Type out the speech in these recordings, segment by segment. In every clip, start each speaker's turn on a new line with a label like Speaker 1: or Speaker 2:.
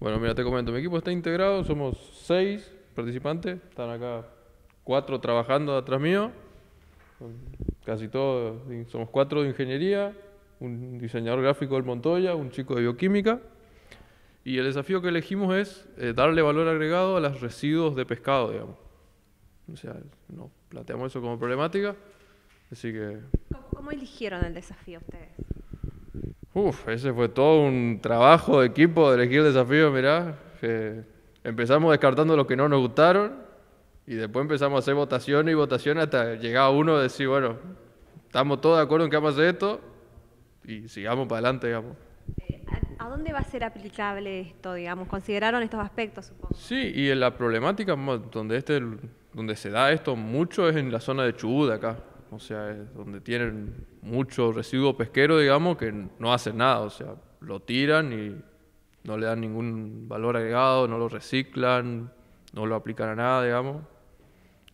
Speaker 1: Bueno, mira, te comento, mi equipo está integrado, somos seis participantes, están acá cuatro trabajando atrás mío, casi todos, somos cuatro de ingeniería, un diseñador gráfico del Montoya, un chico de bioquímica, y el desafío que elegimos es eh, darle valor agregado a los residuos de pescado, digamos. O sea, no planteamos eso como problemática, así que...
Speaker 2: cómo eligieron el desafío ustedes?
Speaker 1: Uf, ese fue todo un trabajo de equipo de elegir desafíos. desafío, mirá. empezamos descartando los que no nos gustaron y después empezamos a hacer votación y votación hasta llegar a uno y decir, bueno, estamos todos de acuerdo en que vamos a hacer esto y sigamos para adelante, digamos.
Speaker 2: Eh, ¿A dónde va a ser aplicable esto, digamos? ¿Consideraron estos aspectos, supongo?
Speaker 1: Sí, y en la problemática donde, este, donde se da esto mucho es en la zona de Chubut, acá o sea, es donde tienen mucho residuo pesquero, digamos, que no hacen nada, o sea, lo tiran y no le dan ningún valor agregado, no lo reciclan, no lo aplican a nada, digamos.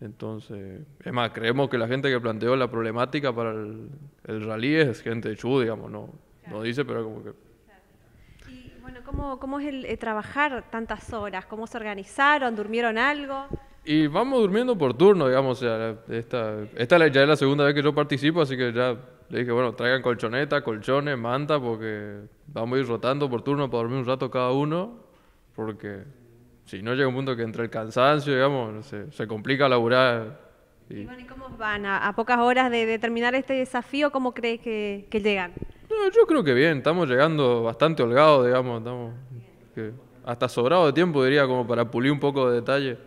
Speaker 1: Entonces, es más, creemos que la gente que planteó la problemática para el, rally es gente de Chu, digamos, no, no dice, pero como que...
Speaker 2: Y bueno, ¿cómo, es el eh, trabajar tantas horas? ¿Cómo se organizaron? ¿Durmieron algo?
Speaker 1: y vamos durmiendo por turno, digamos. esta, esta ya es la segunda vez que yo participo, así que ya le dije, bueno, traigan colchonetas, colchones, manta, porque vamos a ir rotando por turno para dormir un rato cada uno, porque si no llega un punto que entre el cansancio, digamos, se, complica laburar. Y... ¿Y,
Speaker 2: cómo van? A, pocas horas de, terminar este desafío, ¿cómo crees que, llegan?
Speaker 1: No, yo creo que bien, estamos llegando bastante holgados, digamos, estamos, hasta sobrado de tiempo, diría, como para pulir un poco de detalle.